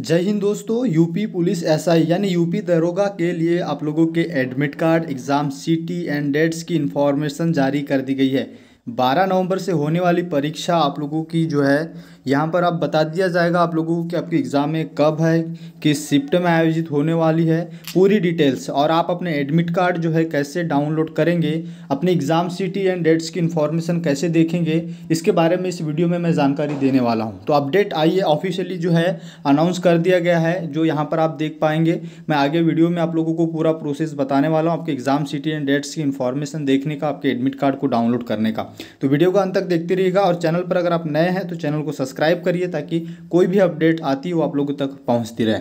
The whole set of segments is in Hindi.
जय हिंद दोस्तों यूपी पुलिस एसआई यानी यूपी दरोगा के लिए आप लोगों के admit card exam city and dates की इन्फॉर्मेशन जारी कर दी गई है 12 नवंबर से होने वाली परीक्षा आप लोगों की जो है यहाँ पर आप बता दिया जाएगा आप लोगों को कि आपकी एग्ज़ाम में कब है किस शिफ्ट में आयोजित होने वाली है पूरी डिटेल्स और आप अपने एडमिट कार्ड जो है कैसे डाउनलोड करेंगे अपने एग्ज़ाम सिटी एंड डेट्स की इन्फॉर्मेशन कैसे देखेंगे इसके बारे में इस वीडियो में मैं जानकारी देने वाला हूँ तो अपडेट आइए ऑफिशियली जो है अनाउंस कर दिया गया है जो यहाँ पर आप देख पाएंगे मैं आगे वीडियो में आप लोगों को पूरा प्रोसेस बताने वाला हूँ आपके एग्ज़ाम सिटी एंड डेट्स की इन्फॉर्मेशन देखने का आपके एडमिट कार्ड को डाउनलोड करने का तो वीडियो को अंत तक देखते रहिएगा और चैनल पर अगर आप नए हैं तो चैनल को सब्सक्राइब करिए ताकि कोई भी अपडेट आती हो आप लोगों तक पहुँचती रहे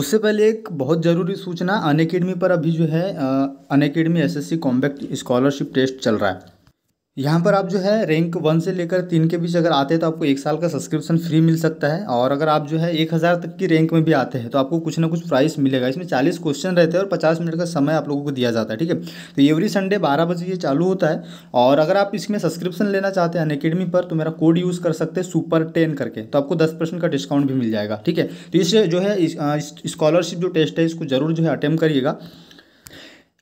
उससे पहले एक बहुत ज़रूरी सूचना अनएकेडमी पर अभी जो है Unacademy SSC S combat scholarship test चल रहा है यहाँ पर आप जो है रैंक वन से लेकर तीन के बीच अगर आते हैं तो आपको एक साल का सब्सक्रिप्शन फ्री मिल सकता है और अगर आप जो है एक हज़ार तक की रैंक में भी आते हैं तो आपको कुछ ना कुछ प्राइस मिलेगा इसमें चालीस क्वेश्चन रहते हैं और पचास मिनट का समय आप लोगों को दिया जाता है ठीक है तो एवरी संडे बारह बजे ये चालू होता है और अगर आप इसमें सब्सक्रिप्शन लेना चाहते हैं अनकेडमी पर तो मेरा कोड यूज़ कर सकते हैं सुपर टेन करके तो आपको दस परसेंट का डिस्काउंट भी मिल जाएगा ठीक है तो इससे जो है स्कॉलरशिप जो टेस्ट है इसको जरूर जो है अटैम्प्ट करिएगा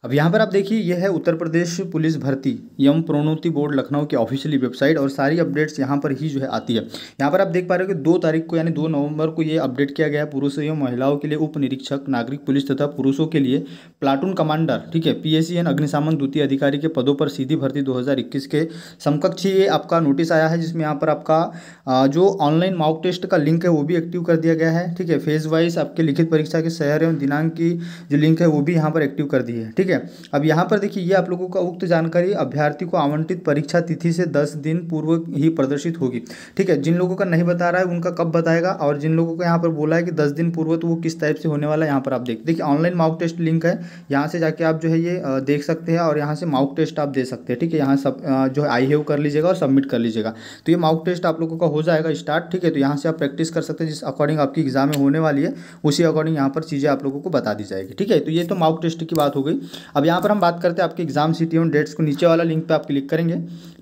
अब यहाँ पर आप देखिए यह है उत्तर प्रदेश पुलिस भर्ती यम प्रोन्नति बोर्ड लखनऊ की ऑफिशियली वेबसाइट और सारी अपडेट्स यहाँ पर ही जो है आती है यहाँ पर आप देख पा रहे हो कि दो तारीख को यानी दो नवंबर को ये अपडेट किया गया पुरुषों एवं महिलाओं के लिए उप निरीक्षक नागरिक पुलिस तथा पुरुषों के लिए प्लाटून कमांडर ठीक है पी एस अग्निशामन द्वितीय अधिकारी के पदों पर सीधी भर्ती दो के समकक्ष ये आपका नोटिस आया है जिसमें यहाँ पर आपका जो ऑनलाइन मॉक टेस्ट का लिंक है वो भी एक्टिव कर दिया गया है ठीक है फेज वाइज आपके लिखित परीक्षा के शहर एवं दिनांक की जो लिंक है वो भी यहाँ पर एक्टिव कर दी है ठीक है है अब यहाँ पर देखिए ये आप लोगों का उक्त जानकारी अभ्यर्थी को आवंटित परीक्षा तिथि से दस दिन पूर्व ही प्रदर्शित होगी ठीक है जिन लोगों का नहीं बता रहा है उनका कब बताएगा और जिन लोगों को यहाँ पर बोला है कि दस दिन पूर्व तो वो किस टाइप से होने वाला है यहाँ पर आप देख देखिए ऑनलाइन माउक टेस्ट लिंक है यहाँ से जाके आप जो है ये देख सकते हैं और यहाँ से माउक टेस्ट आप दे सकते हैं ठीक है यहाँ सब जो है आई हेव कर लीजिएगा और सबमिट कर लीजिएगा तो ये माउक टेस्ट आप लोगों का हो जाएगा स्टार्ट ठीक है तो यहाँ से आप प्रैक्टिस कर सकते हैं जिस अकॉर्डिंग आपकी एग्जाम में होने वाली है उसी अकॉर्डिंग यहाँ पर चीज़ें आप लोगों को बता दी जाएगी ठीक है तो ये तो माउक टेस्ट की बात हो गई अब यहाँ पर हम बात करते हैं आपके एग्जाम सीटी टी डेट्स को नीचे वाला लिंक पर आप क्लिक करेंगे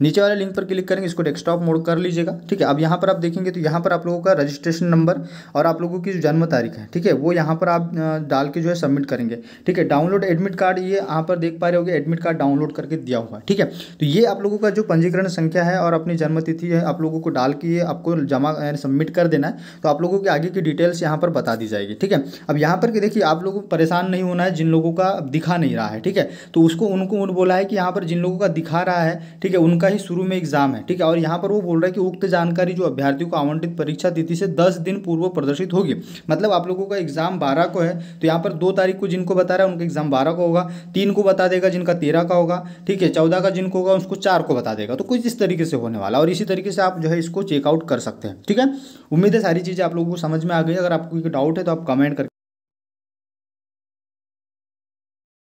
नीचे वाला लिंक पर क्लिक करेंगे इसको डेस्कटॉप मोड कर लीजिएगा ठीक है अब यहाँ पर आप देखेंगे तो यहाँ पर आप लोगों का रजिस्ट्रेशन नंबर और आप लोगों की जो जन्म तारीख है ठीक है वो यहाँ पर आप डाल के जो है सबमिट करेंगे ठीक है डाउनलोड एडमिट कार्ड ये यहाँ पर देख पा रहे हो एडमिट कार्ड डाउनलोड करके दिया हुआ है ठीक है तो ये आप लोगों का जो पंजीकरण संख्या है और अपनी जन्मतिथि है आप लोगों को डाल के ये आपको जमा सबमिट कर देना है तो आप लोगों के आगे की डिटेल्स यहाँ पर बता दी जाएगी ठीक है अब यहाँ पर देखिए आप लोगों को परेशान नहीं होना है जिन लोगों का दिखा नहीं रहा रहा है ठीक है तो उसको उनको उन बोला है कि यहाँ पर जिन लोगों का दिखा रहा है ठीक है उनका ही शुरू में एग्जाम है ठीक है और यहाँ पर वो बोल रहा है कि उक्त जानकारी जो अभ्यर्थियों को आवंटित परीक्षा तिथि से दस दिन पूर्व प्रदर्शित होगी मतलब आप लोगों का एग्जाम बारह को है तो यहाँ पर दो तारीख को जिनको बता रहा है उनका एग्जाम बारह को होगा तीन को बता देगा जिनका तेरह का होगा ठीक है चौदह का जिनको होगा उसको चार को बता देगा तो कुछ इस तरीके से होने वाला और इसी तरीके से आप जो है इसको चेकआउट कर सकते हैं ठीक है उम्मीद है सारी चीज़ें आप लोगों को समझ में आ गई अगर आपको कोई डाउट है तो आप कमेंट